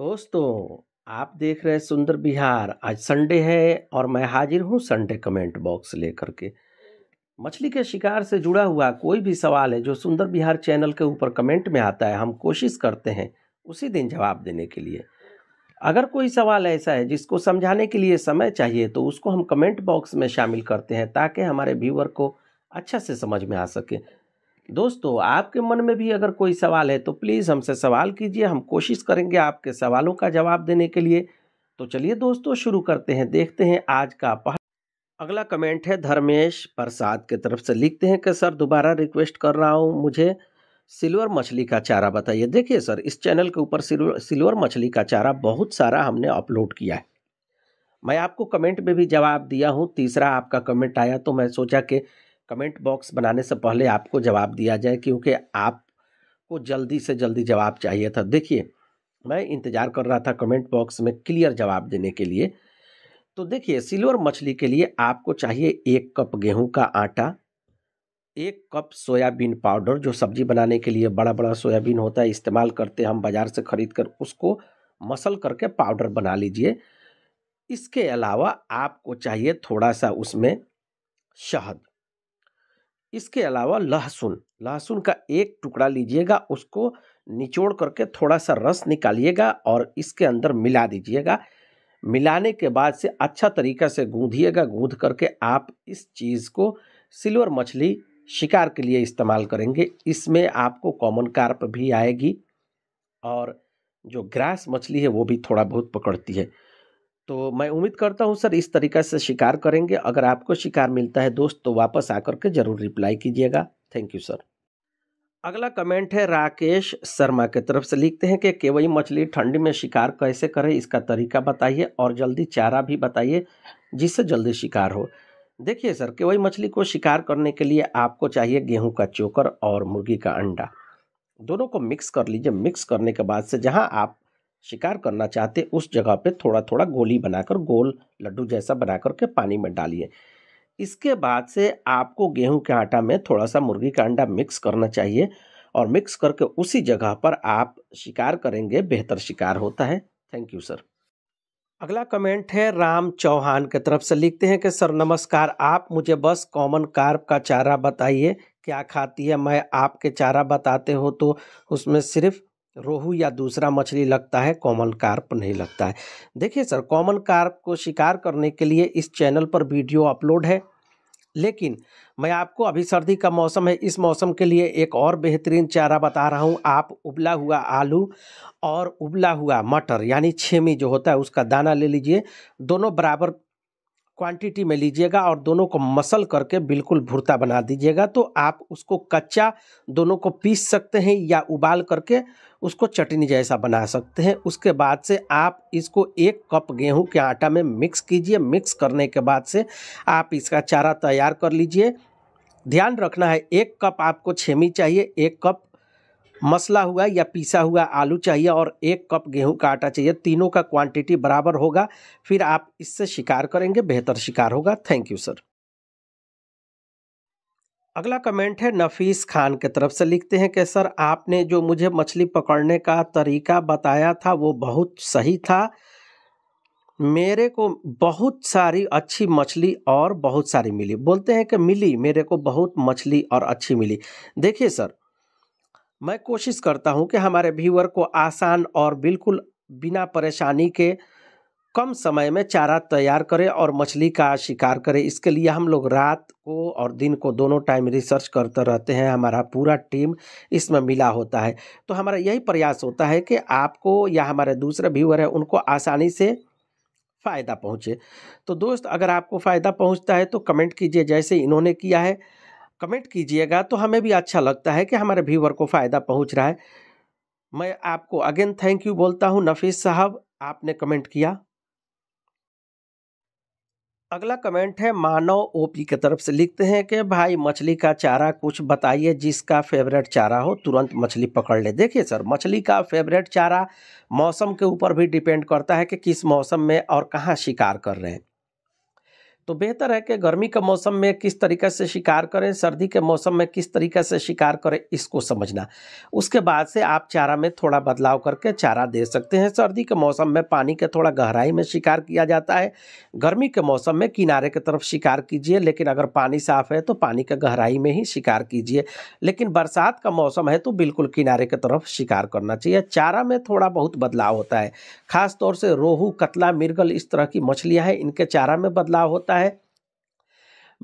दोस्तों आप देख रहे हैं सुंदर बिहार आज संडे है और मैं हाजिर हूँ संडे कमेंट बॉक्स लेकर के मछली के शिकार से जुड़ा हुआ कोई भी सवाल है जो सुंदर बिहार चैनल के ऊपर कमेंट में आता है हम कोशिश करते हैं उसी दिन जवाब देने के लिए अगर कोई सवाल ऐसा है जिसको समझाने के लिए समय चाहिए तो उसको हम कमेंट बॉक्स में शामिल करते हैं ताकि हमारे व्यूवर को अच्छा से समझ में आ सके दोस्तों आपके मन में भी अगर कोई सवाल है तो प्लीज़ हमसे सवाल कीजिए हम कोशिश करेंगे आपके सवालों का जवाब देने के लिए तो चलिए दोस्तों शुरू करते हैं देखते हैं आज का पहला अगला कमेंट है धर्मेश प्रसाद के तरफ से लिखते हैं कि सर दोबारा रिक्वेस्ट कर रहा हूँ मुझे सिल्वर मछली का चारा बताइए देखिए सर इस चैनल के ऊपर सिल्वर मछली का चारा बहुत सारा हमने अपलोड किया है मैं आपको कमेंट में भी जवाब दिया हूँ तीसरा आपका कमेंट आया तो मैं सोचा कि कमेंट बॉक्स बनाने से पहले आपको जवाब दिया जाए क्योंकि आपको जल्दी से जल्दी जवाब चाहिए था देखिए मैं इंतज़ार कर रहा था कमेंट बॉक्स में क्लियर जवाब देने के लिए तो देखिए सिल्वर मछली के लिए आपको चाहिए एक कप गेहूं का आटा एक कप सोयाबीन पाउडर जो सब्जी बनाने के लिए बड़ा बड़ा सोयाबीन होता है इस्तेमाल करते हम बाज़ार से ख़रीद कर उसको मसल करके पाउडर बना लीजिए इसके अलावा आपको चाहिए थोड़ा सा उसमें शहद इसके अलावा लहसुन लहसुन का एक टुकड़ा लीजिएगा उसको निचोड़ करके थोड़ा सा रस निकालिएगा और इसके अंदर मिला दीजिएगा मिलाने के बाद से अच्छा तरीका से गूंधिएगा गूंध करके आप इस चीज़ को सिल्वर मछली शिकार के लिए इस्तेमाल करेंगे इसमें आपको कॉमन कार्प भी आएगी और जो ग्रास मछली है वो भी थोड़ा बहुत पकड़ती है तो मैं उम्मीद करता हूँ सर इस तरीक़े से शिकार करेंगे अगर आपको शिकार मिलता है दोस्त तो वापस आकर के ज़रूर रिप्लाई कीजिएगा थैंक यू सर अगला कमेंट है राकेश शर्मा के तरफ से लिखते हैं कि केवई मछली ठंडी में शिकार कैसे करें इसका तरीका बताइए और जल्दी चारा भी बताइए जिससे जल्दी शिकार हो देखिए सर केवई मछली को शिकार करने के लिए आपको चाहिए गेहूं का चोकर और मुर्गी का अंडा दोनों को मिक्स कर लीजिए मिक्स करने के बाद से जहां आप शिकार करना चाहते उस जगह पे थोड़ा थोड़ा गोली बनाकर गोल लड्डू जैसा बनाकर के पानी में डालिए इसके बाद से आपको गेहूं के आटा में थोड़ा सा मुर्गी का अंडा मिक्स करना चाहिए और मिक्स करके उसी जगह पर आप शिकार करेंगे बेहतर शिकार होता है थैंक यू सर अगला कमेंट है राम चौहान के तरफ से लिखते हैं कि सर नमस्कार आप मुझे बस कॉमन कार्प का चारा बताइए क्या खाती है मैं आपके चारा बताते हो तो उसमें सिर्फ रोहू या दूसरा मछली लगता है कॉमन कार्प नहीं लगता है देखिए सर कॉमन कार्प को शिकार करने के लिए इस चैनल पर वीडियो अपलोड है लेकिन मैं आपको अभी सर्दी का मौसम है इस मौसम के लिए एक और बेहतरीन चारा बता रहा हूँ आप उबला हुआ आलू और उबला हुआ मटर यानी छेमी जो होता है उसका दाना ले लीजिए दोनों बराबर क्वांटिटी में लीजिएगा और दोनों को मसल करके बिल्कुल भुरता बना दीजिएगा तो आप उसको कच्चा दोनों को पीस सकते हैं या उबाल करके उसको चटनी जैसा बना सकते हैं उसके बाद से आप इसको एक कप गेहूं के आटा में मिक्स कीजिए मिक्स करने के बाद से आप इसका चारा तैयार कर लीजिए ध्यान रखना है एक कप आपको छेमी चाहिए एक कप मसला हुआ या पीसा हुआ आलू चाहिए और एक कप गेहूं का आटा चाहिए तीनों का क्वांटिटी बराबर होगा फिर आप इससे शिकार करेंगे बेहतर शिकार होगा थैंक यू सर अगला कमेंट है नफीस खान के तरफ से लिखते हैं कि सर आपने जो मुझे मछली पकड़ने का तरीका बताया था वो बहुत सही था मेरे को बहुत सारी अच्छी मछली और बहुत सारी मिली बोलते हैं कि मिली मेरे को बहुत मछली और अच्छी मिली देखिए सर मैं कोशिश करता हूँ कि हमारे व्यूअर को आसान और बिल्कुल बिना परेशानी के कम समय में चारा तैयार करें और मछली का शिकार करें इसके लिए हम लोग रात को और दिन को दोनों टाइम रिसर्च करते रहते हैं हमारा पूरा टीम इसमें मिला होता है तो हमारा यही प्रयास होता है कि आपको या हमारे दूसरे व्यूअर हैं उनको आसानी से फ़ायदा पहुँचे तो दोस्त अगर आपको फ़ायदा पहुँचता है तो कमेंट कीजिए जैसे इन्होंने किया है कमेंट कीजिएगा तो हमें भी अच्छा लगता है कि हमारे व्यूवर को फ़ायदा पहुंच रहा है मैं आपको अगेन थैंक यू बोलता हूं नफीस साहब आपने कमेंट किया अगला कमेंट है मानव ओपी की तरफ से लिखते हैं कि भाई मछली का चारा कुछ बताइए जिसका फेवरेट चारा हो तुरंत मछली पकड़ ले देखिए सर मछली का फेवरेट चारा मौसम के ऊपर भी डिपेंड करता है कि किस मौसम में और कहाँ शिकार कर रहे हैं तो बेहतर है कि गर्मी के मौसम में किस तरीके से शिकार करें सर्दी के मौसम में किस तरीके से शिकार करें इसको समझना उसके बाद से आप चारा में थोड़ा बदलाव करके चारा दे सकते हैं सर्दी के मौसम में पानी के थोड़ा गहराई में शिकार किया जाता है गर्मी के मौसम में किनारे की तरफ शिकार कीजिए लेकिन अगर पानी साफ है तो पानी के गहराई में ही शिकार कीजिए लेकिन बरसात का मौसम है तो बिल्कुल किनारे की तरफ शिकार करना चाहिए चारा में थोड़ा बहुत बदलाव होता है खासतौर से रोहू कतला मिर्गल इस तरह की मछलियाँ हैं इनके चारा में बदलाव होता है है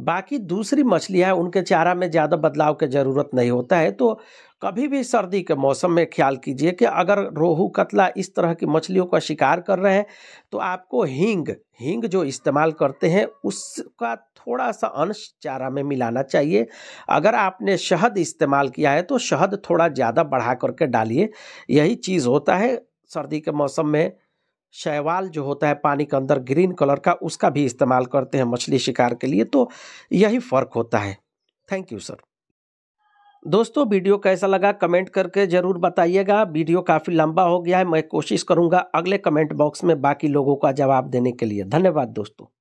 बाकी दूसरी मछलियाँ उनके चारा में ज़्यादा बदलाव की ज़रूरत नहीं होता है तो कभी भी सर्दी के मौसम में ख्याल कीजिए कि अगर रोहू कतला इस तरह की मछलियों का शिकार कर रहे हैं तो आपको हींग हींग जो इस्तेमाल करते हैं उसका थोड़ा सा अंश चारा में मिलाना चाहिए अगर आपने शहद इस्तेमाल किया है तो शहद थोड़ा ज़्यादा बढ़ा करके डालिए यही चीज़ होता है सर्दी के मौसम में शैवाल जो होता है पानी के अंदर ग्रीन कलर का उसका भी इस्तेमाल करते हैं मछली शिकार के लिए तो यही फ़र्क होता है थैंक यू सर दोस्तों वीडियो कैसा लगा कमेंट करके ज़रूर बताइएगा वीडियो काफ़ी लंबा हो गया है मैं कोशिश करूँगा अगले कमेंट बॉक्स में बाकी लोगों का जवाब देने के लिए धन्यवाद दोस्तों